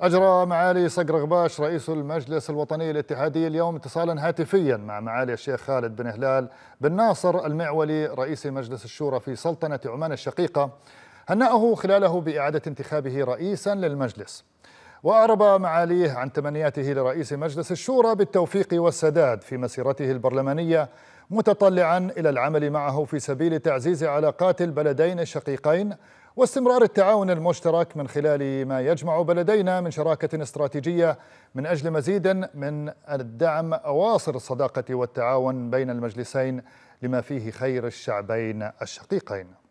أجرى معالي صقر غباش رئيس المجلس الوطني الاتحادي اليوم اتصالا هاتفيا مع معالي الشيخ خالد بن هلال بن ناصر المعولي رئيس مجلس الشورى في سلطنة عمان الشقيقة هنأه خلاله بإعادة انتخابه رئيسا للمجلس وأعرب معاليه عن تمنياته لرئيس مجلس الشورى بالتوفيق والسداد في مسيرته البرلمانية متطلعا إلى العمل معه في سبيل تعزيز علاقات البلدين الشقيقين واستمرار التعاون المشترك من خلال ما يجمع بلدينا من شراكة استراتيجية من أجل مزيد من الدعم أواصر الصداقة والتعاون بين المجلسين لما فيه خير الشعبين الشقيقين